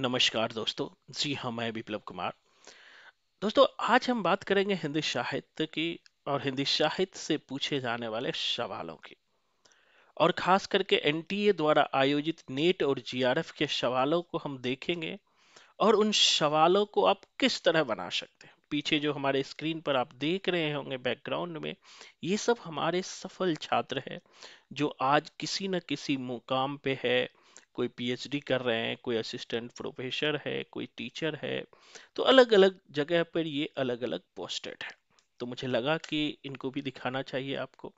नमस्कार दोस्तों जी हाँ मैं विप्लव कुमार दोस्तों आज हम बात करेंगे हिंदी साहित्य की और हिंदी साहित्य से पूछे जाने वाले सवालों की और खास करके एनटीए द्वारा आयोजित नेट और जीआरएफ के सवालों को हम देखेंगे और उन सवालों को आप किस तरह बना सकते हैं पीछे जो हमारे स्क्रीन पर आप देख रहे होंगे बैकग्राउंड में ये सब हमारे सफल छात्र हैं जो आज किसी न किसी मुकाम पे है कोई पीएचडी कर रहे हैं कोई असिस्टेंट प्रोफेसर है कोई टीचर है तो अलग अलग जगह पर ये अलग अलग पोस्टेड है तो मुझे लगा कि इनको भी दिखाना चाहिए आपको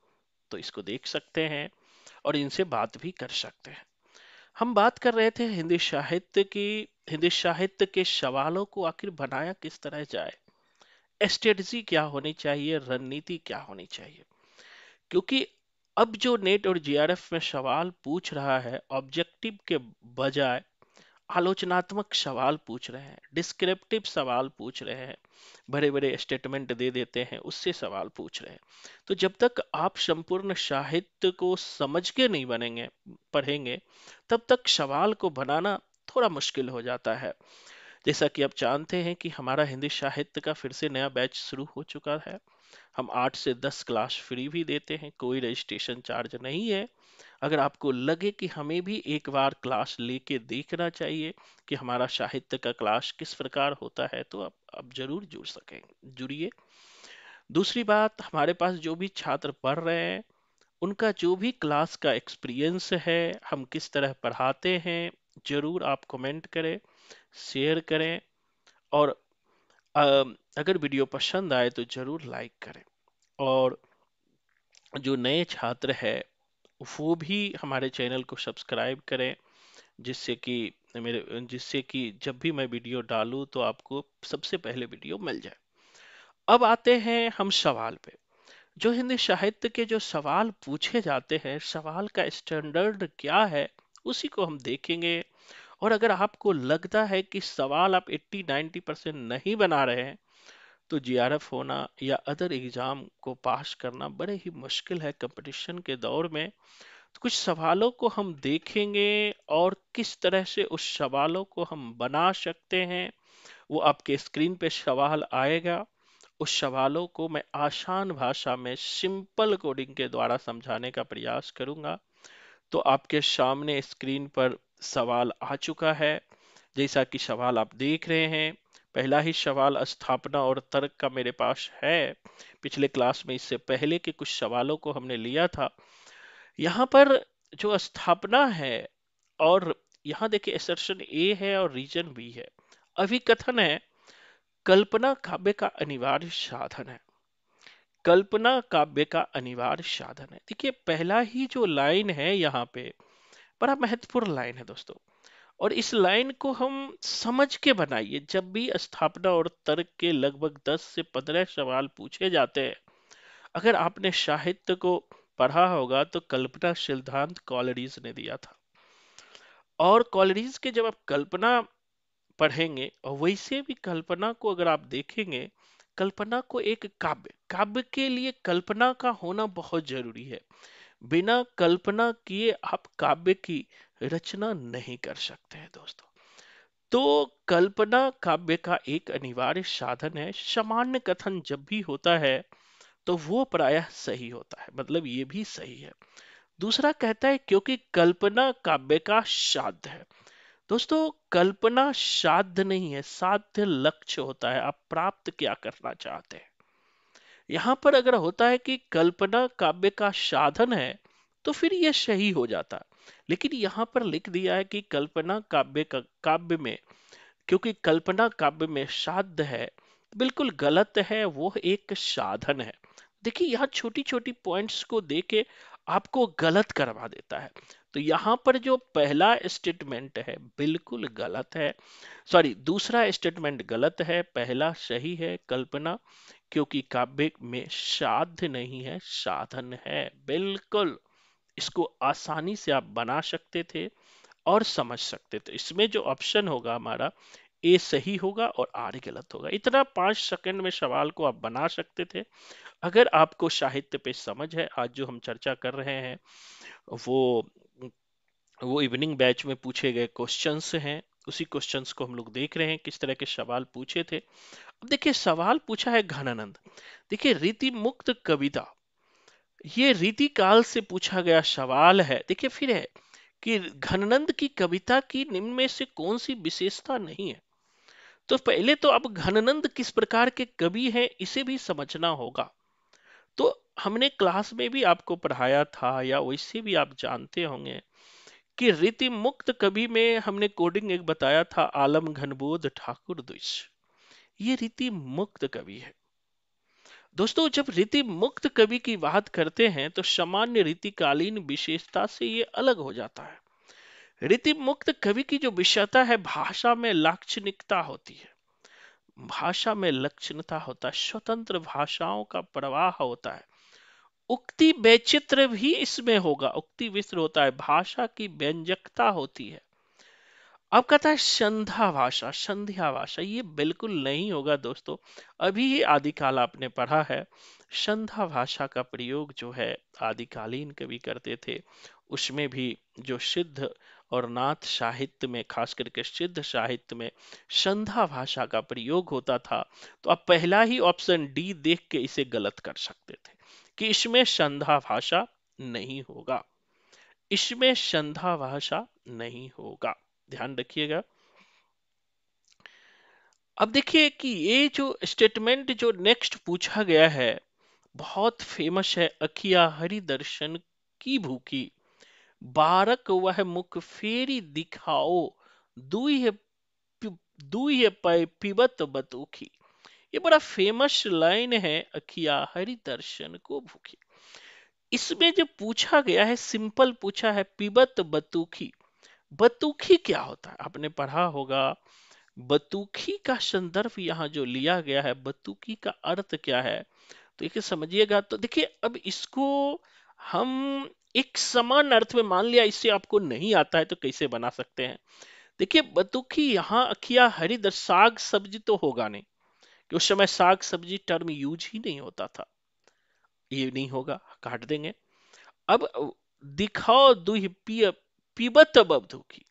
तो इसको देख सकते हैं और इनसे बात भी कर सकते हैं हम बात कर रहे थे हिंदी साहित्य की हिंदी साहित्य के सवालों को आखिर बनाया किस तरह जाए स्ट्रेटजी क्या होनी चाहिए रणनीति क्या होनी चाहिए क्योंकि अब जो नेट और जीआरएफ में सवाल पूछ रहा है ऑब्जेक्टिव के बजाय आलोचनात्मक सवाल पूछ रहे हैं डिस्क्रिप्टिव सवाल पूछ रहे हैं बड़े बड़े स्टेटमेंट दे देते हैं उससे सवाल पूछ रहे हैं तो जब तक आप संपूर्ण साहित्य को समझ के नहीं बनेंगे पढ़ेंगे तब तक सवाल को बनाना थोड़ा मुश्किल हो जाता है जैसा कि आप जानते हैं कि हमारा हिंदी साहित्य का फिर से नया बैच शुरू हो चुका है हम आठ से दस क्लास फ्री भी देते हैं कोई रजिस्ट्रेशन चार्ज नहीं है अगर आपको लगे कि हमें भी एक बार क्लास लेके देखना चाहिए कि हमारा साहित्य का क्लास किस प्रकार होता है तो आप, आप जरूर जुड़ सकें जुड़िए दूसरी बात हमारे पास जो भी छात्र पढ़ रहे हैं उनका जो भी क्लास का एक्सपीरियंस है हम किस तरह पढ़ाते हैं जरूर आप कमेंट करें शेयर करें और अगर वीडियो पसंद आए तो जरूर लाइक करें और जो नए छात्र है वो भी हमारे चैनल को सब्सक्राइब करें जिससे कि मेरे जिससे कि जब भी मैं वीडियो डालूं तो आपको सबसे पहले वीडियो मिल जाए अब आते हैं हम सवाल पे जो हिंदी साहित्य के जो सवाल पूछे जाते हैं सवाल का स्टैंडर्ड क्या है उसी को हम देखेंगे और अगर आपको लगता है कि सवाल आप 80-90 परसेंट नहीं बना रहे हैं तो एफ होना या अदर एग्जाम को पास करना बड़े ही मुश्किल है कंपटीशन के दौर में तो कुछ सवालों को हम देखेंगे और किस तरह से उस सवालों को हम बना सकते हैं वो आपके स्क्रीन पे सवाल आएगा उस सवालों को मैं आसान भाषा में सिंपल कोडिंग के द्वारा समझाने का प्रयास करूंगा तो आपके सामने स्क्रीन पर सवाल आ चुका है जैसा कि सवाल आप देख रहे हैं पहला ही सवाल स्थापना और तर्क का मेरे पास है पिछले क्लास में इससे पहले के कुछ सवालों को हमने लिया था यहाँ पर जो स्थापना है और यहाँ देखिए एसर्शन ए है और रीजन बी है अभी कथन है कल्पना काव्य का अनिवार्य साधन है कल्पना काव्य का अनिवार्य साधन है देखिए पहला ही जो लाइन है यहाँ पे बड़ा महत्वपूर्ण लाइन है दोस्तों और इस लाइन को हम समझ के बनाइए जब भी स्थापना और तर्क के लगभग 10 से 15 सवाल पूछे जाते हैं अगर आपने साहित्य को पढ़ा होगा तो कल्पना सिद्धांत कॉलरीज ने दिया था और कॉलरीज के जब आप कल्पना पढ़ेंगे और वैसे भी कल्पना को अगर आप देखेंगे कल्पना को एक काव्य काव्य के लिए कल्पना का होना बहुत जरूरी है बिना कल्पना किए आप काव्य की रचना नहीं कर सकते हैं दोस्तों तो कल्पना काव्य का एक अनिवार्य साधन है सामान्य कथन जब भी होता है तो वो प्रायः सही होता है मतलब ये भी सही है दूसरा कहता है क्योंकि कल्पना काव्य का साध है दोस्तों कल्पना साध नहीं है साध्य लक्ष्य होता है आप प्राप्त क्या करना चाहते हैं यहाँ पर अगर होता है कि कल्पना काव्य का साधन है तो फिर यह सही हो जाता लेकिन यहाँ पर लिख दिया है कि कल्पना काव्य का, काव्य में क्योंकि कल्पना काव्य में साध है बिल्कुल गलत है वो एक साधन है देखिए यहाँ छोटी छोटी पॉइंट्स को दे के आपको गलत करवा देता है तो यहाँ पर जो पहला स्टेटमेंट है बिल्कुल गलत है सॉरी दूसरा स्टेटमेंट गलत है पहला सही है कल्पना क्योंकि काव्य में साध नहीं है साधन है बिल्कुल इसको आसानी से आप बना सकते थे और समझ सकते थे इसमें जो ऑप्शन होगा हमारा ए सही होगा और आर गलत होगा इतना पांच सेकंड में सवाल को आप बना सकते थे अगर आपको साहित्य पे समझ है आज जो हम चर्चा कर रहे हैं वो वो इवनिंग बैच में पूछे गए क्वेश्चन हैं उसी क्वेश्चंस को हम लोग देख रहे हैं किस तरह के सवाल पूछे थे अब देखिए सवाल पूछा है घनानंद देखिए रीति मुक्त कविता ये रीति काल से पूछा गया सवाल है देखिए फिर है कि घनानंद की कविता की निम्न में से कौन सी विशेषता नहीं है तो पहले तो अब घनानंद किस प्रकार के कवि हैं इसे भी समझना होगा तो हमने क्लास में भी आपको पढ़ाया था या वैसे भी आप जानते होंगे कि रीति मुक्त कवि में हमने कोडिंग एक बताया था आलम घनबोध ठाकुर द्विश ये रीति मुक्त कवि है दोस्तों जब रीति मुक्त कवि की बात करते हैं तो सामान्य रीतिकालीन विशेषता से ये अलग हो जाता है रीति मुक्त कवि की जो विषयता है भाषा में लाक्षणिकता होती है भाषा में लक्षणता होता है स्वतंत्र भाषाओं का प्रवाह होता है उक्ति वैचित्र भी इसमें होगा उक्ति विस्तृत होता है भाषा की व्यंजकता होती है अब कहता है संध्या भाषा संध्या भाषा ये बिल्कुल नहीं होगा दोस्तों अभी ही आदिकाल आपने पढ़ा है संध्या भाषा का प्रयोग जो है आदिकालीन कवि करते थे उसमें भी जो सिद्ध और नाथ साहित्य में खास करके सिद्ध साहित्य में संध्या भाषा का प्रयोग होता था तो आप पहला ही ऑप्शन डी देख के इसे गलत कर सकते थे कि इसमें संधा भाषा नहीं होगा इसमें संधा भाषा नहीं होगा ध्यान रखिएगा अब देखिए कि ये जो स्टेटमेंट जो नेक्स्ट पूछा गया है बहुत फेमस है अखिया हरि दर्शन की भूखी बारक वह मुख फेरी दिखाओ दुई है दुई है पय पिबत बतूखी ये बड़ा फेमस लाइन है अखिया हरि दर्शन को भूखे इसमें जो पूछा गया है सिंपल पूछा है पिबत बतुखी बतुखी क्या होता है आपने पढ़ा होगा बतुखी का संदर्भ यहाँ जो लिया गया है बतुखी का अर्थ क्या है तो देखिए समझिएगा तो देखिए अब इसको हम एक समान अर्थ में मान लिया इससे आपको नहीं आता है तो कैसे बना सकते हैं देखिए बतुखी यहाँ अखिया हरिदर साग सब्जी तो होगा नहीं कि उस समय साग सब्जी टर्म यूज ही नहीं होता था ये नहीं होगा काट देंगे अब दिखाओ दुह पिय पीबत बबदुखी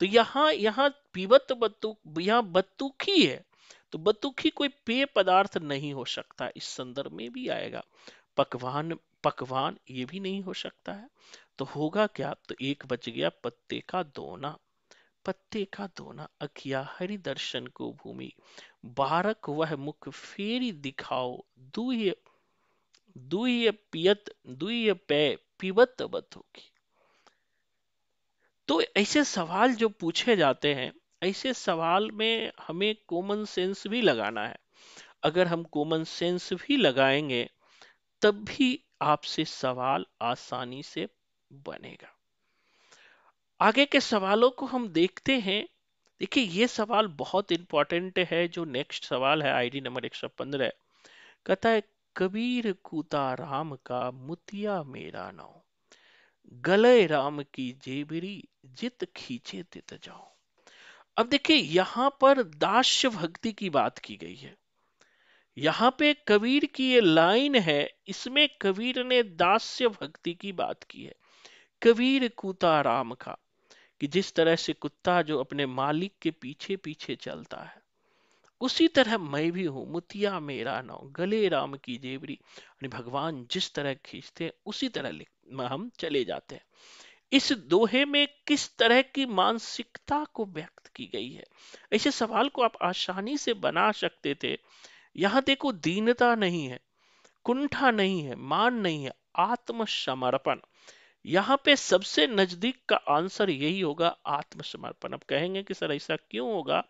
तो यहाँ यहाँ पीबत बत्तुक यहाँ बत्तुखी है तो बत्तुखी कोई पेय पदार्थ नहीं हो सकता इस संदर्भ में भी आएगा पकवान पकवान ये भी नहीं हो सकता है तो होगा क्या तो एक बच गया पत्ते का दोना पत्ते का दोना अखिया हरि दर्शन को भूमि बारक वह मुख फेरी दिखाओ दुह्य पियत दुह्य पै पिबत होगी तो ऐसे सवाल जो पूछे जाते हैं ऐसे सवाल में हमें कॉमन सेंस भी लगाना है अगर हम कॉमन सेंस भी लगाएंगे तब भी आपसे सवाल आसानी से बनेगा आगे के सवालों को हम देखते हैं देखिए ये सवाल बहुत इंपॉर्टेंट है जो नेक्स्ट सवाल है आईडी नंबर पंद्रह कहता है कबीर कूता राम का मुतिया मेरा नाव गले राम की जेबरी जित खींचे तित जाओ अब देखिए यहां पर दास्य भक्ति की बात की गई है यहां पे कबीर की ये लाइन है इसमें कबीर ने दास्य भक्ति की बात की है कबीर कूता राम का कि जिस तरह से कुत्ता जो अपने मालिक के पीछे पीछे चलता है उसी तरह मैं भी हूं मुतिया मेरा नाव गले राम की जेवरी भगवान जिस तरह खींचते हैं उसी तरह हम चले जाते हैं इस दोहे में किस तरह की मानसिकता को व्यक्त की गई है ऐसे सवाल को आप आसानी से बना सकते थे यहाँ देखो दीनता नहीं है कुंठा नहीं है मान नहीं है आत्मसमर्पण यहां पे सबसे नजदीक का आंसर यही होगा आत्मसमर्पण अब कहेंगे कि सर ऐसा क्यों होगा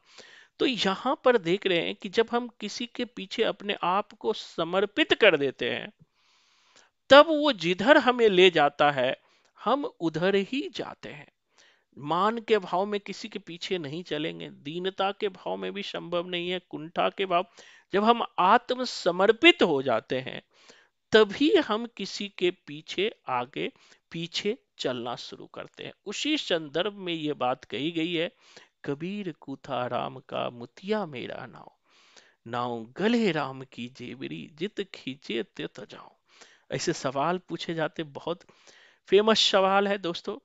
तो यहां पर देख रहे हैं कि जब हम किसी के पीछे अपने आप को समर्पित कर देते हैं तब वो जिधर हमें ले जाता है हम उधर ही जाते हैं मान के भाव में किसी के पीछे नहीं चलेंगे दीनता के भाव में भी संभव नहीं है कुंठा के भाव जब हम आत्मसमर्पित हो जाते हैं तभी हम किसी के पीछे आगे पीछे चलना शुरू करते हैं उसी संदर्भ में ये बात कही गई है कबीर कुथा राम का मुतिया मेरा नाव नाव गले राम की जेबरी जित खींचे तित जाओ ऐसे सवाल पूछे जाते बहुत फेमस सवाल है दोस्तों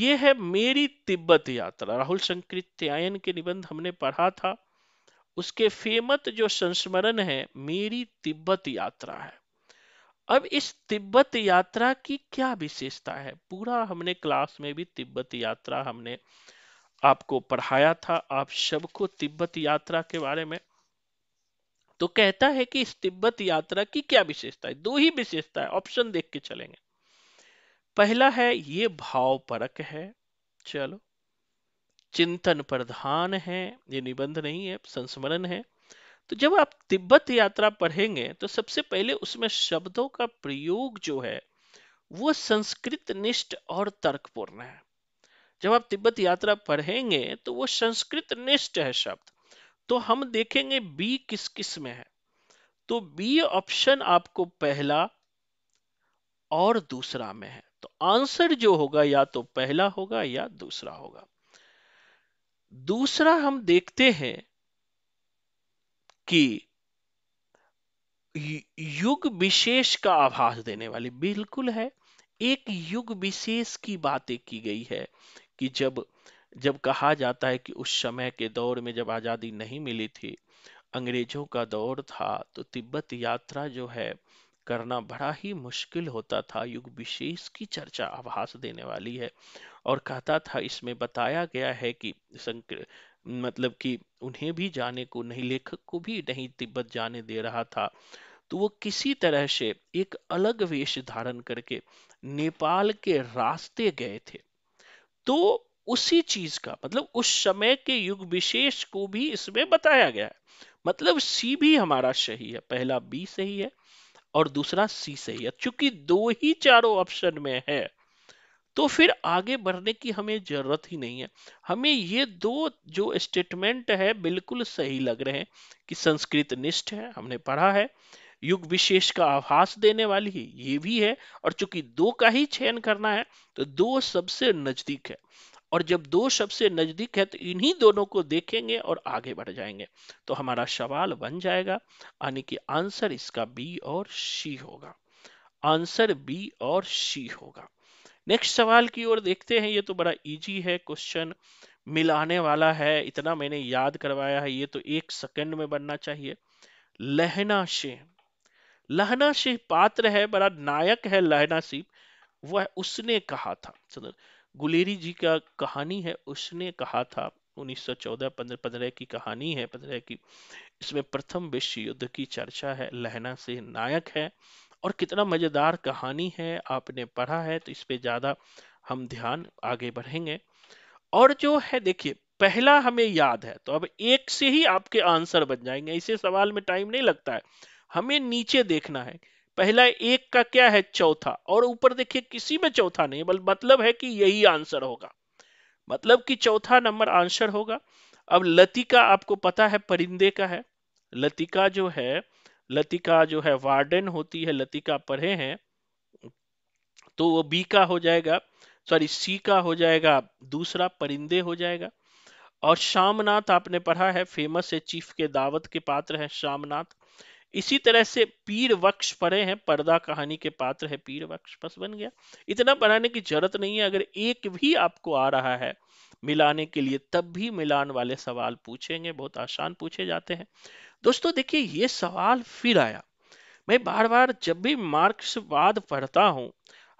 ये है मेरी तिब्बत यात्रा राहुल संकृत्यायन के निबंध हमने पढ़ा था उसके फेमत जो संस्मरण है मेरी तिब्बत यात्रा है अब इस तिब्बत यात्रा की क्या विशेषता है पूरा हमने क्लास में भी तिब्बत यात्रा हमने आपको पढ़ाया था आप सबको तिब्बत यात्रा के बारे में तो कहता है कि इस तिब्बत यात्रा की क्या विशेषता है दो ही विशेषता है ऑप्शन देख के चलेंगे पहला है ये भाव परक है चलो चिंतन प्रधान है ये निबंध नहीं है संस्मरण है तो जब आप तिब्बत यात्रा पढ़ेंगे तो सबसे पहले उसमें शब्दों का प्रयोग जो है वो संस्कृत निष्ठ और तर्कपूर्ण है जब आप तिब्बत यात्रा पढ़ेंगे तो वो संस्कृत निष्ठ है शब्द तो हम देखेंगे बी किस किस में है तो बी ऑप्शन आपको पहला और दूसरा में है तो आंसर जो होगा या तो पहला होगा या दूसरा होगा दूसरा हम देखते हैं कि युग विशेष का आभास देने वाली बिल्कुल है एक युग विशेष की बातें की गई है कि जब जब कहा जाता है कि उस समय के दौर में जब आजादी नहीं मिली थी अंग्रेजों का दौर था तो तिब्बत यात्रा जो है करना बड़ा ही मुश्किल होता था युग विशेष की चर्चा आभास देने वाली है और कहता था इसमें बताया गया है कि मतलब कि उन्हें भी जाने को नहीं लेखक को भी नहीं तिब्बत जाने दे रहा था तो वो किसी तरह से एक अलग वेश धारण करके नेपाल के रास्ते गए थे तो उसी चीज का मतलब उस समय के युग विशेष को भी इसमें बताया गया है मतलब सी भी हमारा सही है पहला बी सही है और दूसरा सी सही है क्योंकि दो ही चारों ऑप्शन में है तो फिर आगे बढ़ने की हमें जरूरत ही नहीं है हमें ये दो जो स्टेटमेंट है बिल्कुल सही लग रहे हैं कि संस्कृत निष्ठ है हमने पढ़ा है युग विशेष का आभास देने वाली है ये भी है और चूंकि दो का ही चयन करना है तो दो सबसे नजदीक है और जब दो सबसे नजदीक है तो इन्हीं दोनों को देखेंगे और आगे बढ़ जाएंगे तो हमारा सवाल बन जाएगा यानी कि आंसर इसका बी और सी होगा आंसर बी और सी होगा नेक्स्ट सवाल की ओर देखते हैं ये तो बड़ा इजी है क्वेश्चन मिलाने वाला है इतना मैंने याद करवाया है ये तो एक सेकंड में बनना चाहिए लहना सिंह लहना सिंह पात्र है बड़ा नायक है लहना सिंह वह उसने कहा था गुलेरी जी का कहानी है उसने कहा था 1914 पंद्रह पंद्रह की कहानी है पंद्रह की इसमें प्रथम विश्व युद्ध की चर्चा है लहना सिंह नायक है और कितना मज़ेदार कहानी है आपने पढ़ा है तो इस पर ज़्यादा हम ध्यान आगे बढ़ेंगे और जो है देखिए पहला हमें याद है तो अब एक से ही आपके आंसर बन जाएंगे इसे सवाल में टाइम नहीं लगता है हमें नीचे देखना है पहला एक का क्या है चौथा और ऊपर देखिए किसी में चौथा नहीं बल मतलब है कि यही आंसर होगा मतलब कि चौथा नंबर आंसर होगा अब लतिका आपको पता है परिंदे का है लतिका जो है लतिका जो है वार्डन होती है लतिका पढ़े हैं तो वो बी का हो जाएगा सॉरी सी का हो जाएगा दूसरा परिंदे हो जाएगा और श्यामनाथ आपने पढ़ा है फेमस है चीफ के दावत के पात्र है श्यामनाथ इसी तरह से पीर वक्ष पढ़े हैं पर्दा कहानी के पात्र है पीर वक्ष बस बन गया इतना बनाने की जरूरत नहीं है अगर एक भी आपको आ रहा है मिलाने के लिए तब भी मिलान वाले सवाल पूछेंगे बहुत आसान पूछे जाते हैं दोस्तों देखिए ये सवाल फिर आया मैं बार बार जब भी मार्क्सवाद पढ़ता हूं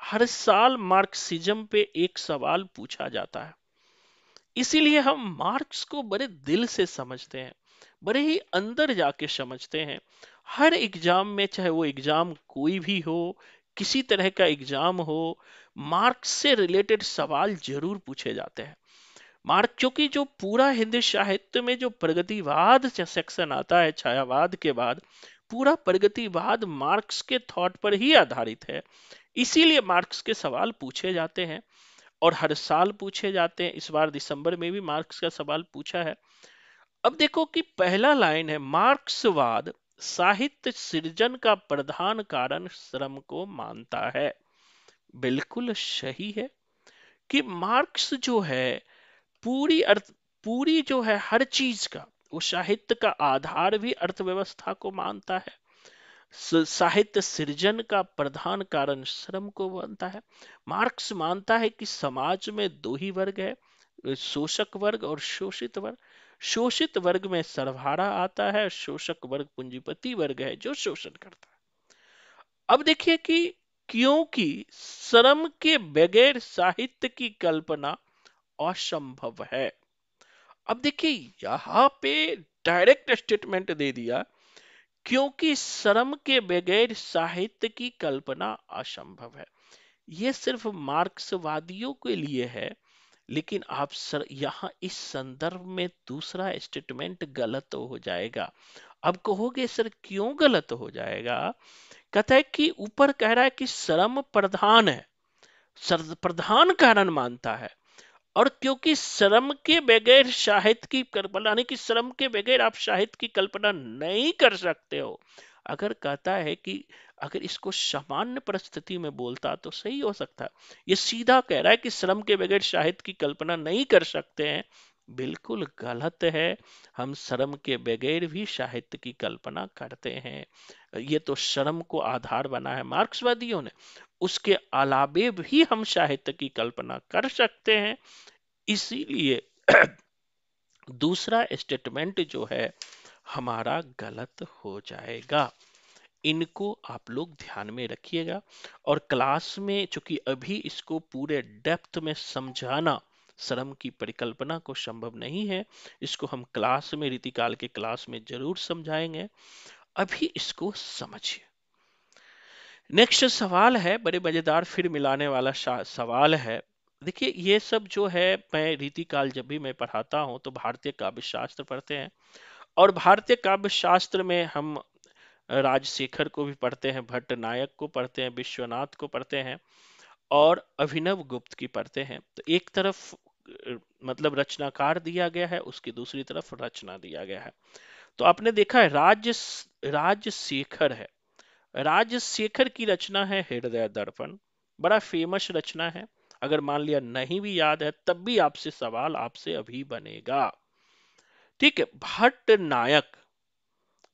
हर साल मार्क्सिज्म पे एक सवाल पूछा जाता है इसीलिए हम मार्क्स को बड़े दिल से समझते हैं बड़े ही अंदर जाके समझते हैं हर एग्जाम में चाहे वो एग्जाम कोई भी हो किसी तरह का एग्जाम हो मार्क्स से रिलेटेड सवाल जरूर पूछे जाते हैं मार्ग क्योंकि जो पूरा हिंदी साहित्य में जो प्रगतिवाद सेक्शन आता है छायावाद के बाद पूरा प्रगतिवाद मार्क्स के थॉट पर ही आधारित है इसीलिए मार्क्स के सवाल पूछे जाते हैं और हर साल पूछे जाते हैं इस बार दिसंबर में भी मार्क्स का सवाल पूछा है अब देखो कि पहला लाइन है मार्क्सवाद साहित्य सृजन का प्रधान कारण श्रम को मानता है बिल्कुल सही है कि मार्क्स जो है पूरी अर्थ पूरी जो है हर चीज का वो साहित्य का आधार भी अर्थव्यवस्था को मानता है साहित्य सृजन का प्रधान कारण श्रम को मानता है मार्क्स मानता है कि समाज में दो ही वर्ग है शोषक वर्ग और शोषित वर्ग शोषित वर्ग में सर्वहारा आता है शोषक वर्ग पूंजीपति वर्ग है जो शोषण करता है अब देखिए कि क्योंकि श्रम के बगैर साहित्य की कल्पना असंभव है अब देखिए यहां पे डायरेक्ट स्टेटमेंट दे दिया क्योंकि श्रम के बगैर साहित्य की कल्पना असंभव है ये सिर्फ मार्क्सवादियों के लिए है लेकिन आप सर यहाँ इस संदर्भ में दूसरा स्टेटमेंट गलत हो जाएगा अब कहोगे सर क्यों गलत हो जाएगा कथा कि ऊपर कह रहा है कि श्रम प्रधान है प्रधान कारण मानता है और क्योंकि श्रम के बगैर शाहिद की कल्पना यानी कि श्रम के बगैर आप शाहिद की कल्पना नहीं कर सकते हो अगर कहता है कि अगर इसको सामान्य परिस्थिति में बोलता तो सही हो सकता ये सीधा कह रहा है कि श्रम के बगैर शाहिद की कल्पना नहीं कर सकते हैं बिल्कुल गलत है हम श्रम के बगैर भी साहित्य की कल्पना करते हैं ये तो श्रम को आधार बना है मार्क्सवादियों ने उसके अलावे भी हम साहित्य की कल्पना कर सकते हैं इसीलिए दूसरा स्टेटमेंट जो है हमारा गलत हो जाएगा इनको आप लोग ध्यान में रखिएगा और क्लास में चूंकि अभी इसको पूरे डेप्थ में समझाना श्रम की परिकल्पना को संभव नहीं है इसको हम क्लास में रीतिकाल के क्लास में जरूर समझाएंगे अभी इसको समझिए नेक्स्ट सवाल है बड़े मजेदार फिर मिलाने वाला सवाल है देखिए ये सब जो है मैं रीति काल जब भी मैं पढ़ाता हूँ तो भारतीय काव्य शास्त्र पढ़ते हैं और भारतीय काव्य शास्त्र में हम राजशेखर को भी पढ़ते हैं भट्ट नायक को पढ़ते हैं विश्वनाथ को पढ़ते हैं और अभिनव गुप्त की पढ़ते हैं तो एक तरफ मतलब रचनाकार दिया गया है उसकी दूसरी तरफ रचना दिया गया है तो आपने देखा है राज्य राजशेखर है राजशेखर की रचना है हृदय दर्पण बड़ा फेमस रचना है अगर मान लिया नहीं भी याद है तब भी आपसे सवाल आपसे अभी बनेगा ठीक है भट्ट नायक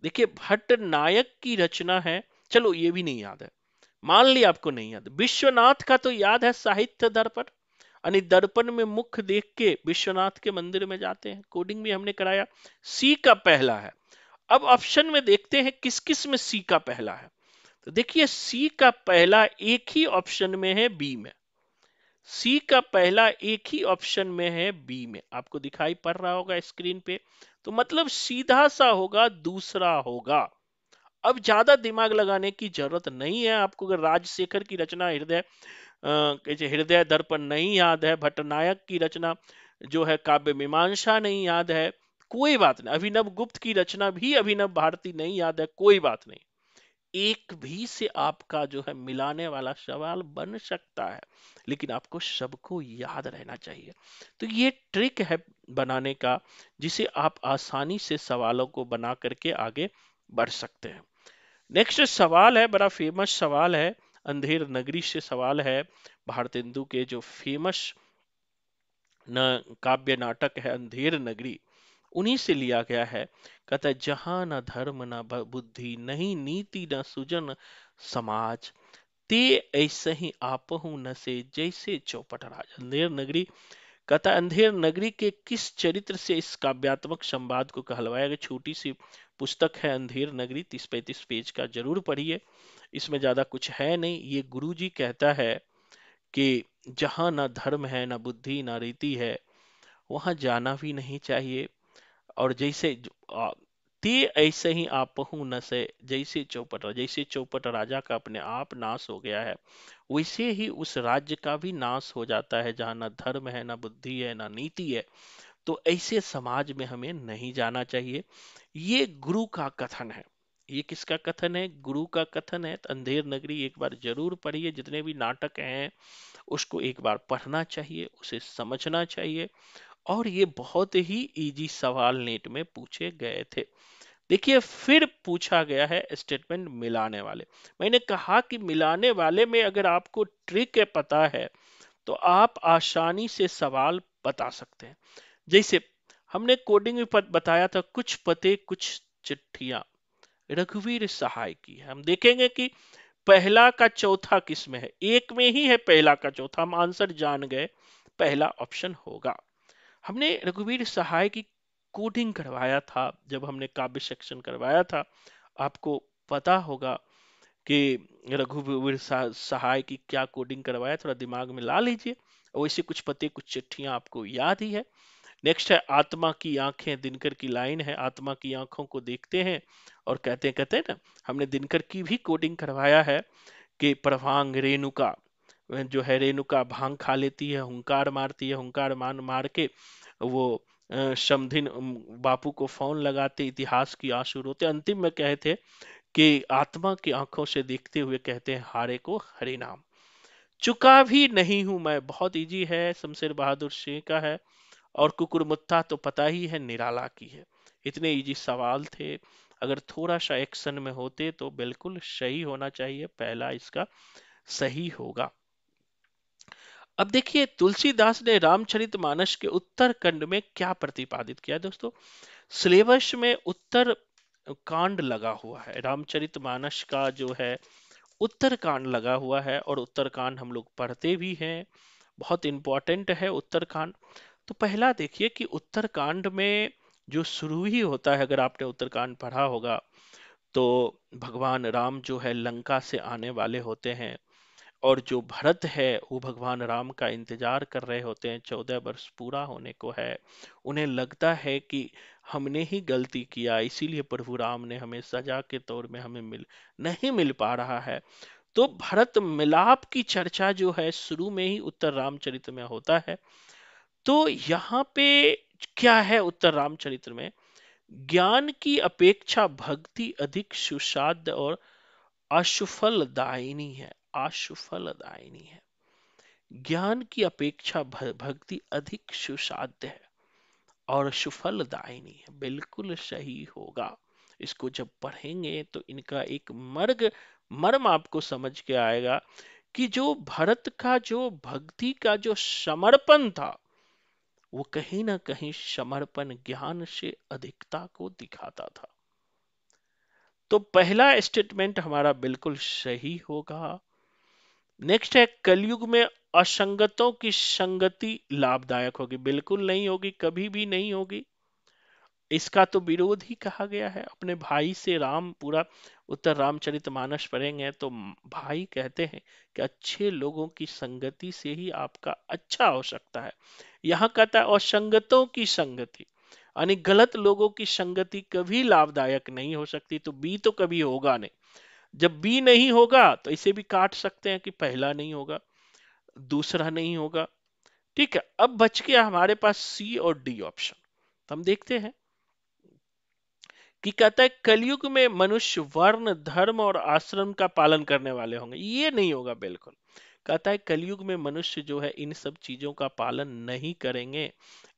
देखिए भट्ट नायक की रचना है चलो ये भी नहीं याद है मान लिया आपको नहीं याद विश्वनाथ का तो याद है साहित्य दर्पण यानी दर्पण में मुख देख के विश्वनाथ के मंदिर में जाते हैं कोडिंग भी हमने कराया सी का पहला है अब ऑप्शन में देखते हैं किस किस में सी का पहला है तो देखिए सी का पहला एक ही ऑप्शन में है बी में सी का पहला एक ही ऑप्शन में है बी में आपको दिखाई पड़ रहा होगा स्क्रीन पे तो मतलब सीधा सा होगा दूसरा होगा अब ज्यादा दिमाग लगाने की जरूरत नहीं है आपको अगर राजशेखर की रचना हृदय हृदय दर्पण नहीं याद है भट्टनायक की रचना जो है काव्य मीमांसा नहीं याद है कोई बात नहीं अभिनव गुप्त की रचना भी अभिनव भारती नहीं याद है कोई बात नहीं एक भी से आपका जो है मिलाने वाला सवाल बन सकता है लेकिन आपको सबको याद रहना चाहिए तो ये ट्रिक है बनाने का जिसे आप आसानी से सवालों को बना करके आगे बढ़ सकते हैं नेक्स्ट सवाल है बड़ा फेमस सवाल है अंधेर नगरी से सवाल है भारत हिंदू के जो फेमस न काव्य नाटक है अंधेर नगरी उन्हीं से लिया गया है कहता जहां न धर्म न बुद्धि नहीं नीति न सुजन समाज ते ऐसे ही आपहू न से जैसे चौपट राज अंधेर नगरी कथा अंधेर नगरी के किस चरित्र से इस काव्यात्मक संवाद को कहलवाया गया छोटी सी पुस्तक है अंधेर नगरी तीस पैंतीस पेज का जरूर पढ़िए इसमें ज्यादा कुछ है नहीं ये गुरु जी कहता है कि जहां ना धर्म है ना बुद्धि ना रीति है वहां जाना भी नहीं चाहिए और जैसे ते ऐसे ही आप न से जैसे चौपट जैसे चौपट राजा का अपने आप नाश हो गया है वैसे ही उस राज्य का भी नाश हो जाता है जहाँ ना धर्म है ना बुद्धि है ना नीति है तो ऐसे समाज में हमें नहीं जाना चाहिए ये गुरु का कथन है ये किसका कथन है गुरु का कथन है तो अंधेर नगरी एक बार जरूर पढ़िए जितने भी नाटक हैं उसको एक बार पढ़ना चाहिए उसे समझना चाहिए और ये बहुत ही इजी सवाल नेट में पूछे गए थे देखिए फिर पूछा गया है स्टेटमेंट मिलाने वाले मैंने कहा कि मिलाने वाले में अगर आपको ट्रिक पता है तो आप आसानी से सवाल बता सकते हैं जैसे हमने कोडिंग में बताया था कुछ पते कुछ चिट्ठियां रघुवीर सहाय की है हम देखेंगे कि पहला का चौथा किस में है एक में ही है पहला का चौथा हम आंसर जान गए पहला ऑप्शन होगा हमने रघुवीर सहाय की कोडिंग करवाया था जब हमने काव्य सेक्शन करवाया था आपको पता होगा कि रघुवीर सहाय की क्या कोडिंग करवाया थोड़ा दिमाग में ला लीजिए वैसे कुछ पते कुछ चिट्ठियां आपको याद ही है नेक्स्ट है आत्मा की आंखें दिनकर की लाइन है आत्मा की आंखों को देखते हैं और कहते हैं कहते हैं ना हमने दिनकर की भी कोडिंग करवाया है कि प्रभांग रेणुका जो है रेणुका भांग खा लेती है हुंकार मारती है हुंकार मान मार के वो शमधिन बापू को फोन लगाते इतिहास की आंसू रोते अंतिम में कहे थे कि आत्मा की आंखों से देखते हुए कहते हैं हारे को हरे नाम चुका भी नहीं हूं मैं बहुत इजी है शमशेर बहादुर सिंह का है और कुकुर मुत्ता तो पता ही है निराला की है इतने इजी सवाल थे अगर थोड़ा सा एक्शन में होते तो बिल्कुल सही होना चाहिए पहला इसका सही होगा अब देखिए तुलसीदास ने रामचरित मानस के उत्तर कंड में क्या प्रतिपादित किया दोस्तों सिलेबस में उत्तर कांड लगा हुआ है रामचरित मानस का जो है उत्तर कांड लगा हुआ है और उत्तर कांड हम लोग पढ़ते भी हैं बहुत इंपॉर्टेंट है उत्तर कांड तो पहला देखिए कि उत्तर कांड में जो शुरू ही होता है अगर आपने उत्तर कांड पढ़ा होगा तो भगवान राम जो है लंका से आने वाले होते हैं और जो भरत है वो भगवान राम का इंतजार कर रहे होते हैं चौदह वर्ष पूरा होने को है उन्हें लगता है कि हमने ही गलती किया इसीलिए प्रभु राम ने हमें सजा के तौर में हमें मिल नहीं मिल पा रहा है तो भरत मिलाप की चर्चा जो है शुरू में ही उत्तर रामचरित्र में होता है तो यहाँ पे क्या है उत्तर रामचरित्र में ज्ञान की अपेक्षा भक्ति अधिक सुसाद और असफल दायिनी है आशु है ज्ञान की अपेक्षा भक्ति अधिक सुसाध्य है और सुफलदायिनी है बिल्कुल सही होगा इसको जब पढ़ेंगे तो इनका एक मर्ग मर्म आपको समझ के आएगा कि जो भरत का जो भक्ति का जो समर्पण था वो कहीं ना कहीं समर्पण ज्ञान से अधिकता को दिखाता था तो पहला स्टेटमेंट हमारा बिल्कुल सही होगा नेक्स्ट है कलयुग में असंगतों की संगति लाभदायक होगी बिल्कुल नहीं होगी कभी भी नहीं होगी इसका तो विरोध ही कहा गया है अपने भाई से राम पूरा उत्तर रामचरित मानस पढ़ेंगे तो भाई कहते हैं कि अच्छे लोगों की संगति से ही आपका अच्छा हो सकता है यहाँ कहता है असंगतों की संगति यानी गलत लोगों की संगति कभी लाभदायक नहीं हो सकती तो बी तो कभी होगा नहीं जब बी नहीं होगा तो इसे भी काट सकते हैं कि पहला नहीं होगा दूसरा नहीं होगा ठीक है अब बच गया हमारे पास सी और डी ऑप्शन तो हम देखते हैं कि कहता है कलयुग में मनुष्य वर्ण धर्म और आश्रम का पालन करने वाले होंगे ये नहीं होगा बिल्कुल कहता है कलयुग में मनुष्य जो है इन सब चीजों का पालन नहीं करेंगे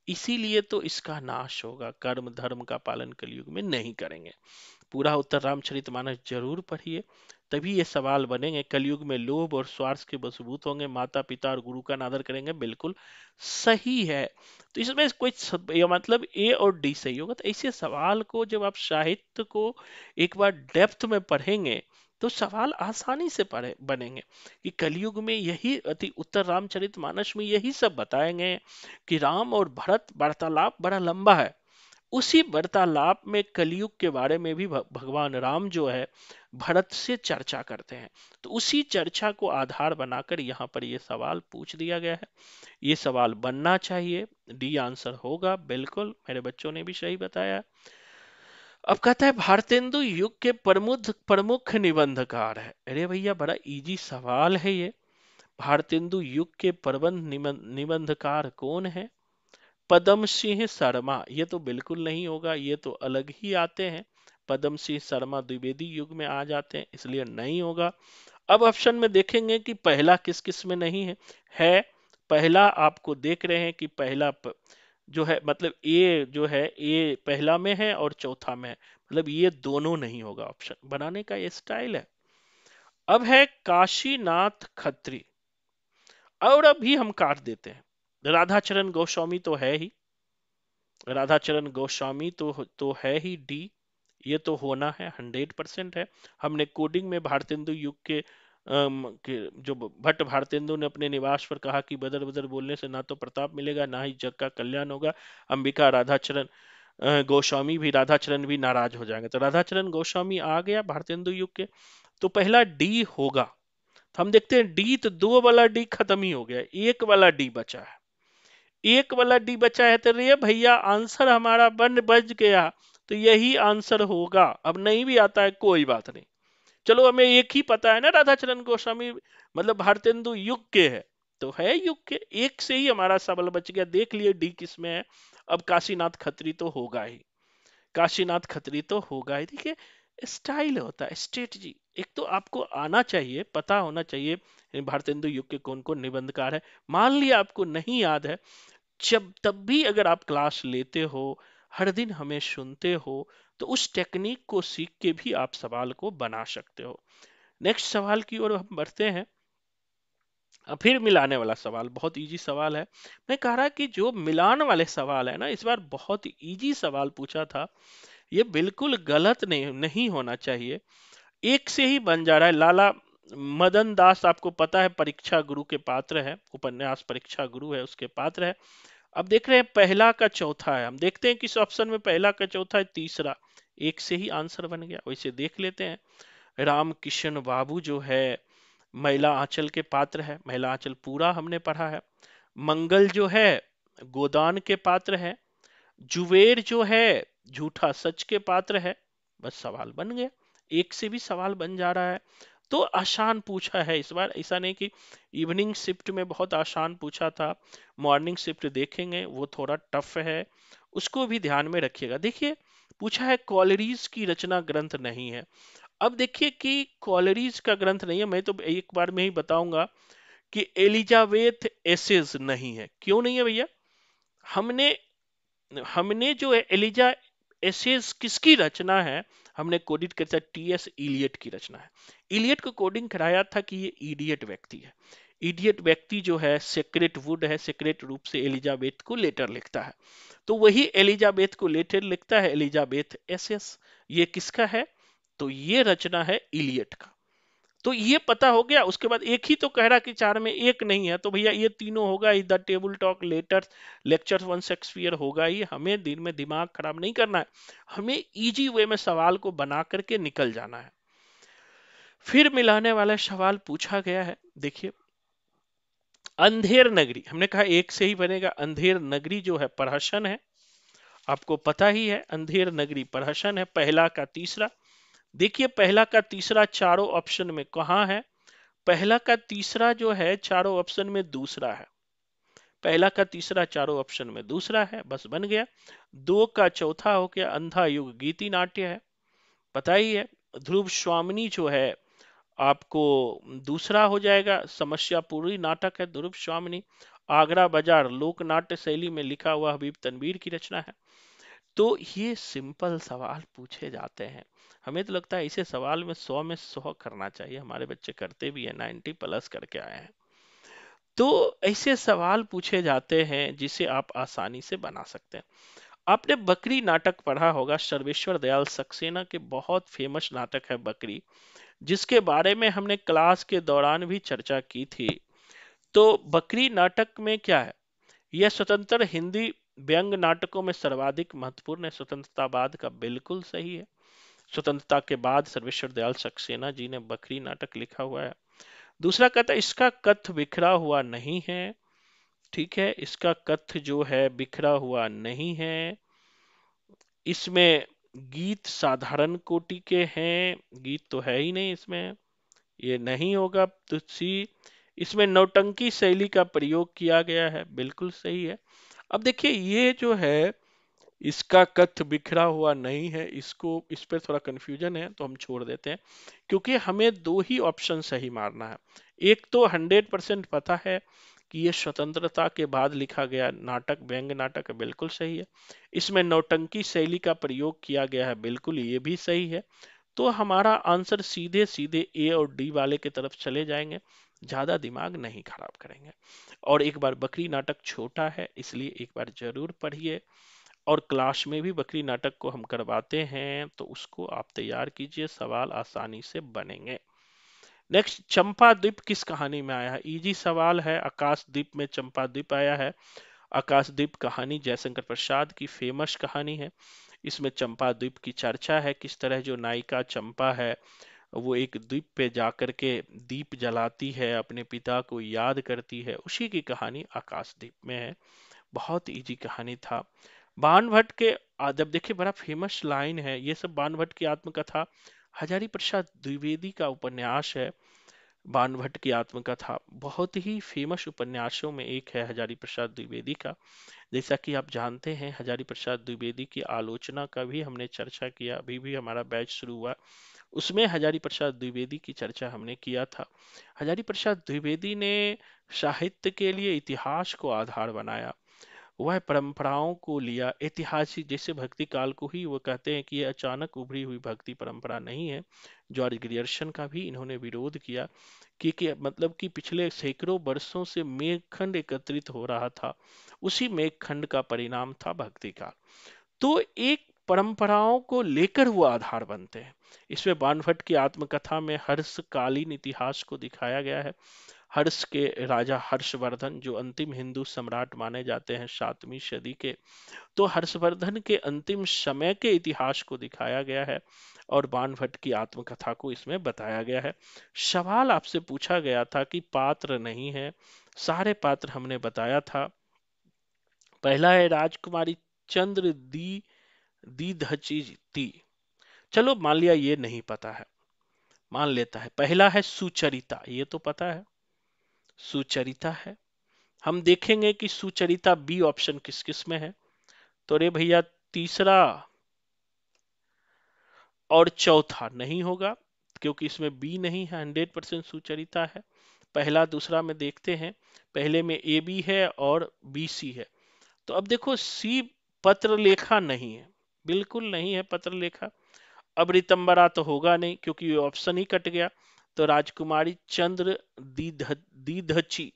इसीलिए तो इसका नाश होगा कर्म धर्म का पालन कलयुग में नहीं करेंगे पूरा उत्तर रामचरित मानस जरूर पढ़िए तभी ये सवाल बनेंगे कलयुग में लोभ और स्वार्थ के बसबूत होंगे माता पिता और गुरु का नादर करेंगे बिल्कुल सही है तो इसमें कोई मतलब ए और डी सही होगा तो ऐसे सवाल को जब आप साहित्य को एक बार डेप्थ में पढ़ेंगे तो सवाल आसानी से पढ़े बनेंगे कि कलयुग में यही अति उत्तर रामचरित मानस में यही सब बताएंगे कि राम और भरत वार्तालाप बड़ा लंबा है उसी वार्तालाप में कलयुग के बारे में भी भगवान राम जो है भरत से चर्चा करते हैं तो उसी चर्चा को आधार बनाकर यहाँ पर ये सवाल पूछ दिया गया है ये सवाल बनना चाहिए डी आंसर होगा बिल्कुल मेरे बच्चों ने भी सही बताया अब कहता है भारतेंदु युग के प्रमुख प्रमुख निबंधकार है अरे भैया बड़ा इजी सवाल है ये भारतेंदु युग के प्रबंध निबंधकार कौन है पदम सिंह शर्मा ये तो बिल्कुल नहीं होगा ये तो अलग ही आते हैं पदम सिंह शर्मा द्विवेदी युग में आ जाते हैं इसलिए नहीं होगा अब ऑप्शन में देखेंगे कि पहला किस किस में नहीं है है पहला आपको देख रहे हैं कि पहला प, जो है मतलब ए जो है ए पहला में है और चौथा में है मतलब ये दोनों नहीं होगा ऑप्शन बनाने का ये स्टाइल है अब है काशीनाथ खत्री और अभी हम काट देते हैं राधाचरण गोस्वामी तो है ही राधाचरण गोस्वामी तो तो है ही डी ये तो होना है हंड्रेड परसेंट है हमने कोडिंग में भारतेंदु युग के, के जो भट्ट भारतेंदु ने अपने निवास पर कहा कि बदर बदर बोलने से ना तो प्रताप मिलेगा ना ही जग का कल्याण होगा अंबिका राधाचरण गोस्वामी भी राधाचरण भी नाराज हो जाएंगे तो राधाचरण गोस्वामी आ गया भारतेंदु युग के तो पहला डी होगा तो हम देखते हैं डी तो दो वाला डी खत्म ही हो गया एक वाला डी बचा है एक वाला डी बचा है तो रे भैया आंसर हमारा बन बज गया तो यही आंसर होगा अब नहीं भी आता है कोई बात नहीं चलो हमें एक ही पता है ना राधाचरण गोस्वामी मतलब भारतेंदु युग के है तो है युग के एक से ही हमारा सवाल बच गया देख लिए डी किस में है अब काशीनाथ खत्री तो होगा ही काशीनाथ खत्री तो होगा ही देखिए स्टाइल होता है स्ट्रेटजी एक तो आपको आना चाहिए पता होना चाहिए भारतेंदु युग के कौन कौन निबंधकार है मान लिया आपको नहीं याद है जब तब भी अगर आप क्लास लेते हो हर दिन हमें सुनते हो तो उस टेक्निक को सीख के भी आप सवाल को बना सकते हो नेक्स्ट सवाल की ओर हम बढ़ते हैं फिर मिलाने वाला सवाल बहुत इजी सवाल है मैं कह रहा कि जो मिलान वाले सवाल है ना इस बार बहुत इजी सवाल पूछा था ये बिल्कुल गलत नहीं नहीं होना चाहिए एक से ही बन जा रहा है लाला मदन दास आपको पता है परीक्षा गुरु के पात्र है उपन्यास परीक्षा गुरु है उसके पात्र है अब देख रहे हैं पहला का चौथा है हम देखते हैं किस ऑप्शन में पहला का चौथा है तीसरा एक से ही आंसर बन गया वैसे देख लेते हैं राम किशन बाबू जो है महिला आंचल के पात्र है महिला आंचल पूरा हमने पढ़ा है मंगल जो है गोदान के पात्र है जुवेर जो है झूठा सच के पात्र है बस सवाल बन गया एक से भी सवाल बन जा रहा है तो आसान पूछा है इस बार ऐसा नहीं कि इवनिंग शिफ्ट में बहुत आसान पूछा था मॉर्निंग शिफ्ट देखेंगे वो थोड़ा टफ है उसको भी ध्यान में रखिएगा देखिए पूछा है कॉलरीज की रचना ग्रंथ नहीं है अब देखिए कि कॉलरीज का ग्रंथ नहीं है मैं तो एक बार में ही बताऊंगा कि एलिजावेथ एसेज नहीं है क्यों नहीं है भैया हमने हमने जो है एलिजा एसेज किसकी रचना है हमने कोडिट कर टी एस इलियट की रचना है इलियट को कोडिंग कराया था कि ये इडियट व्यक्ति है इडियट व्यक्ति जो है सेक्रेट वुड है सेक्रेट रूप से एलिजाबेथ को लेटर लिखता है तो वही एलिजाबेथ को लेटर लिखता है एलिजाबेथ एस एस ये किसका है तो ये रचना है इलियट का तो ये पता हो गया उसके बाद एक ही तो कह रहा कि चार में एक नहीं है तो भैया ये तीनों होगा इधर table talk letter lecture one Shakespeare होगा ही हमें दिन में दिमाग खराब नहीं करना है हमें इजी वे में सवाल को बना करके निकल जाना है फिर मिलाने वाला सवाल पूछा गया है देखिए अंधेर नगरी हमने कहा एक से ही बनेगा अंधेर नगरी जो है प्रहसन है आपको पता ही है अंधेर नगरी प्रहसन है पहला का तीसरा देखिए पहला का तीसरा चारों ऑप्शन में कहा है पहला का तीसरा जो है चारों ऑप्शन में दूसरा है पहला का तीसरा चारों ऑप्शन में दूसरा है बस बन गया दो का चौथा हो गया अंधा युग गीति नाट्य है पता ही है ध्रुव स्वामिनी जो है आपको दूसरा हो जाएगा समस्या पूरी नाटक है ध्रुव स्वामिनी आगरा बाजार लोक नाट्य शैली में लिखा हुआ हबीब तनवीर की रचना है तो ये सिंपल सवाल पूछे जाते हैं हमें तो लगता है इसे सवाल में सौ में सौ करना चाहिए हमारे बच्चे करते भी हैं नाइन्टी प्लस करके आए हैं तो ऐसे सवाल पूछे जाते हैं जिसे आप आसानी से बना सकते हैं आपने बकरी नाटक पढ़ा होगा सर्वेश्वर दयाल सक्सेना के बहुत फेमस नाटक है बकरी जिसके बारे में हमने क्लास के दौरान भी चर्चा की थी तो बकरी नाटक में क्या है यह स्वतंत्र हिंदी व्यंग नाटकों में सर्वाधिक महत्वपूर्ण है स्वतंत्रतावाद का बिल्कुल सही है स्वतंत्रता के बाद सर्वेश्वर दयाल सक्सेना जी ने बकरी नाटक लिखा हुआ है दूसरा कहता है इसका कथ बिखरा हुआ नहीं है ठीक है इसका कथ जो है बिखरा हुआ नहीं है इसमें गीत साधारण कोटि के हैं गीत तो है ही नहीं इसमें ये नहीं होगा तुलसी इसमें नौटंकी शैली का प्रयोग किया गया है बिल्कुल सही है अब देखिए ये जो है इसका कथ बिखरा हुआ नहीं है इसको इस पर थोड़ा कन्फ्यूजन है तो हम छोड़ देते हैं क्योंकि हमें दो ही ऑप्शन सही मारना है एक तो 100 परसेंट पता है कि ये स्वतंत्रता के बाद लिखा गया नाटक व्यंग नाटक है बिल्कुल सही है इसमें नौटंकी शैली का प्रयोग किया गया है बिल्कुल ये भी सही है तो हमारा आंसर सीधे सीधे ए और डी वाले की तरफ चले जाएंगे ज़्यादा दिमाग नहीं खराब करेंगे और एक बार बकरी नाटक छोटा है इसलिए एक बार जरूर पढ़िए और क्लास में भी बकरी नाटक को हम करवाते हैं तो उसको आप तैयार कीजिए सवाल आसानी से बनेंगे नेक्स्ट चंपा द्वीप किस कहानी में आया है इजी सवाल है आकाश द्वीप में चंपा द्वीप आया है आकाश द्वीप कहानी जयशंकर प्रसाद की फेमस कहानी है इसमें चंपा द्वीप की चर्चा है किस तरह जो नायिका चंपा है वो एक द्वीप पे जाकर के दीप जलाती है अपने पिता को याद करती है उसी की कहानी आकाशदीप में है बहुत इजी कहानी था बान भट्ट के जब देखिए बड़ा फेमस लाइन है ये सब बान भट्ट की आत्मकथा हजारी प्रसाद द्विवेदी का उपन्यास है बानभट्ट की आत्मकथा बहुत ही फेमस उपन्यासों में एक है हजारी प्रसाद द्विवेदी का जैसा कि आप जानते हैं हजारी प्रसाद द्विवेदी की आलोचना का भी हमने चर्चा किया अभी भी हमारा बैच शुरू हुआ उसमें हजारी प्रसाद द्विवेदी की चर्चा हमने किया था हजारी प्रसाद द्विवेदी ने साहित्य के लिए इतिहास को आधार बनाया वह परंपराओं को लिया ऐतिहासिक जैसे भक्ति काल को ही वो कहते हैं कि यह अचानक उभरी हुई भक्ति परंपरा नहीं है जॉर्ज ग्रियर्सन का भी इन्होंने विरोध किया कि, कि मतलब कि पिछले सैकड़ों वर्षों से मेघखंड एकत्रित हो रहा था उसी मेघखंड का परिणाम था भक्ति काल तो एक परंपराओं को लेकर वो आधार बनते हैं इसमें बानभट्ट की आत्मकथा में हर्षकालीन इतिहास को दिखाया गया है हर्ष के राजा हर्षवर्धन जो अंतिम हिंदू सम्राट माने जाते हैं सातवीं सदी के तो हर्षवर्धन के अंतिम समय के इतिहास को दिखाया गया है और बाणभट्ट की आत्मकथा को इसमें बताया गया है सवाल आपसे पूछा गया था कि पात्र नहीं है सारे पात्र हमने बताया था पहला है राजकुमारी चंद्र दी दी दीधचीती चलो मान लिया ये नहीं पता है मान लेता है पहला है सुचरिता ये तो पता है सुचरिता है हम देखेंगे कि सुचरिता बी ऑप्शन किस किस में है तो अरे भैया तीसरा और चौथा नहीं होगा क्योंकि इसमें बी नहीं है हंड्रेड परसेंट सुचरिता है पहला दूसरा में देखते हैं पहले में ए बी है और बी सी है तो अब देखो सी पत्र लेखा नहीं है बिल्कुल नहीं है पत्र लेखा अब रितंबरा तो होगा नहीं क्योंकि ये ऑप्शन ही कट गया तो राजकुमारी चंद्र दीध दीधची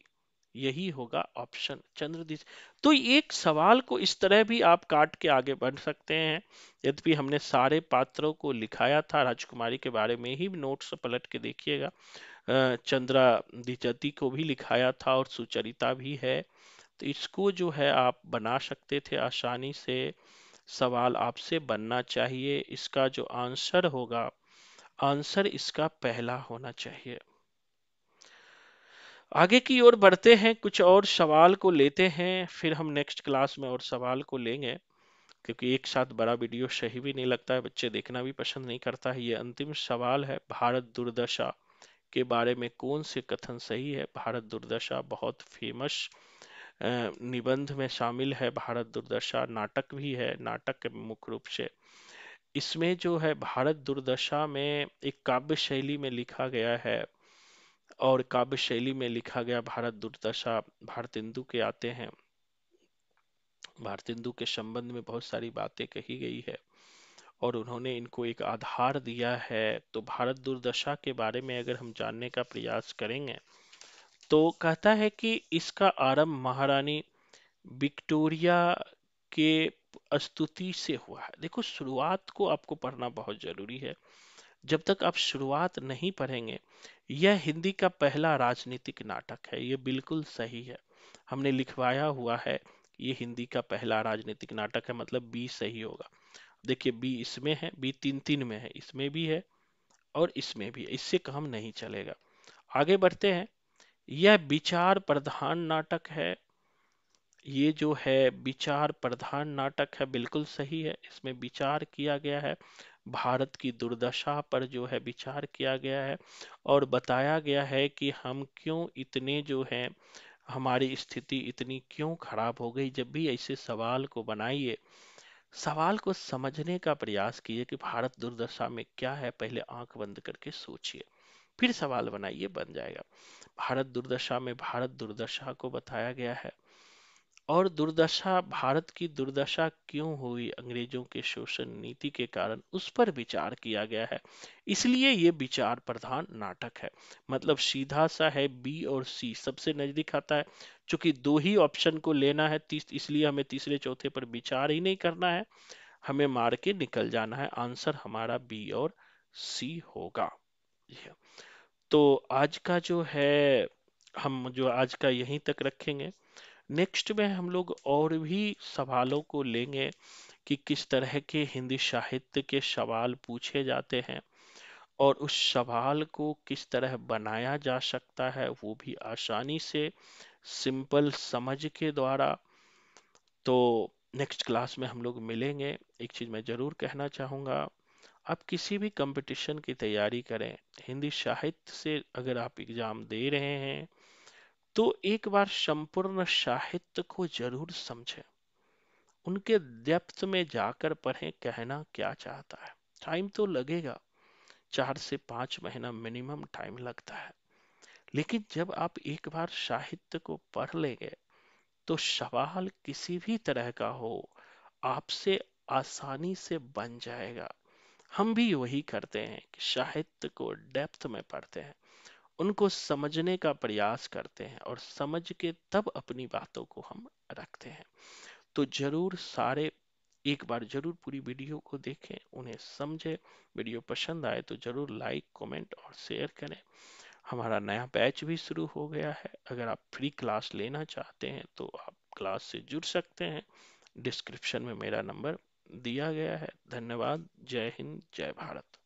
यही होगा ऑप्शन चंद्रदीश तो एक सवाल को इस तरह भी आप काट के आगे बढ़ सकते हैं यद्यपि हमने सारे पात्रों को लिखाया था राजकुमारी के बारे में ही नोट्स पलट के देखिएगा चंद्रा दिजती को भी लिखाया था और सुचरिता भी है तो इसको जो है आप बना सकते थे आसानी से सवाल आपसे बनना चाहिए इसका जो आंसर होगा आंसर इसका पहला होना चाहिए आगे की ओर बढ़ते हैं कुछ और सवाल को लेते हैं फिर हम नेक्स्ट क्लास में और सवाल को लेंगे क्योंकि एक साथ बड़ा वीडियो सही भी नहीं लगता है बच्चे देखना भी पसंद नहीं करता है ये अंतिम सवाल है भारत दुर्दशा के बारे में कौन से कथन सही है भारत दुर्दशा बहुत फेमस निबंध में शामिल है भारत दुर्दशा नाटक भी है नाटक मुख्य रूप से इसमें जो है भारत दुर्दशा में एक काव्य शैली में लिखा गया है और काव्य शैली में लिखा गया भारत दुर्दशा भारतेंदु के आते हैं भारतेंदु के संबंध में बहुत सारी बातें कही गई है और उन्होंने इनको एक आधार दिया है तो भारत दुर्दशा के बारे में अगर हम जानने का प्रयास करेंगे तो कहता है कि इसका आरंभ महारानी विक्टोरिया के स्तुति से हुआ है देखो शुरुआत को आपको पढ़ना बहुत जरूरी है जब तक आप शुरुआत नहीं पढ़ेंगे यह हिंदी का पहला राजनीतिक नाटक है ये बिल्कुल सही है हमने लिखवाया हुआ है ये हिंदी का पहला राजनीतिक नाटक है मतलब बी सही होगा देखिए बी इसमें है बी तीन तीन में है इसमें भी है और इसमें भी है इससे काम नहीं चलेगा आगे बढ़ते हैं यह विचार प्रधान नाटक है ये जो है विचार प्रधान नाटक है बिल्कुल सही है इसमें विचार किया गया है भारत की दुर्दशा पर जो है विचार किया गया है और बताया गया है कि हम क्यों इतने जो है हमारी स्थिति इतनी क्यों खराब हो गई जब भी ऐसे सवाल को बनाइए सवाल को समझने का प्रयास कीजिए कि भारत दुर्दशा में क्या है पहले आंख बंद करके सोचिए फिर सवाल बनाइए बन जाएगा भारत दुर्दशा में भारत दुर्दशा को बताया गया है और दुर्दशा भारत की दुर्दशा क्यों हुई अंग्रेजों के शोषण नीति के कारण उस पर विचार किया गया है इसलिए ये विचार प्रधान नाटक है मतलब सीधा सा है बी और सी सबसे नजदीक आता है चूंकि दो ही ऑप्शन को लेना है इसलिए हमें तीसरे चौथे पर विचार ही नहीं करना है हमें मार के निकल जाना है आंसर हमारा बी और सी होगा तो आज का जो है हम जो आज का यहीं तक रखेंगे नेक्स्ट में हम लोग और भी सवालों को लेंगे कि किस तरह के हिंदी साहित्य के सवाल पूछे जाते हैं और उस सवाल को किस तरह बनाया जा सकता है वो भी आसानी से सिंपल समझ के द्वारा तो नेक्स्ट क्लास में हम लोग मिलेंगे एक चीज़ मैं ज़रूर कहना चाहूँगा आप किसी भी कंपटीशन की तैयारी करें हिंदी साहित्य से अगर आप एग्ज़ाम दे रहे हैं तो एक बार संपूर्ण साहित्य को जरूर समझें उनके डेप्थ में जाकर पढ़ें कहना क्या चाहता है टाइम तो लगेगा चार से पांच महीना मिनिमम टाइम लगता है लेकिन जब आप एक बार साहित्य को पढ़ लेंगे तो सवाल किसी भी तरह का हो आपसे आसानी से बन जाएगा हम भी वही करते हैं कि साहित्य को डेप्थ में पढ़ते हैं उनको समझने का प्रयास करते हैं और समझ के तब अपनी बातों को हम रखते हैं तो जरूर सारे एक बार जरूर पूरी वीडियो को देखें उन्हें समझें वीडियो पसंद आए तो जरूर लाइक कमेंट और शेयर करें हमारा नया बैच भी शुरू हो गया है अगर आप फ्री क्लास लेना चाहते हैं तो आप क्लास से जुड़ सकते हैं डिस्क्रिप्शन में मेरा नंबर दिया गया है धन्यवाद जय हिंद जय भारत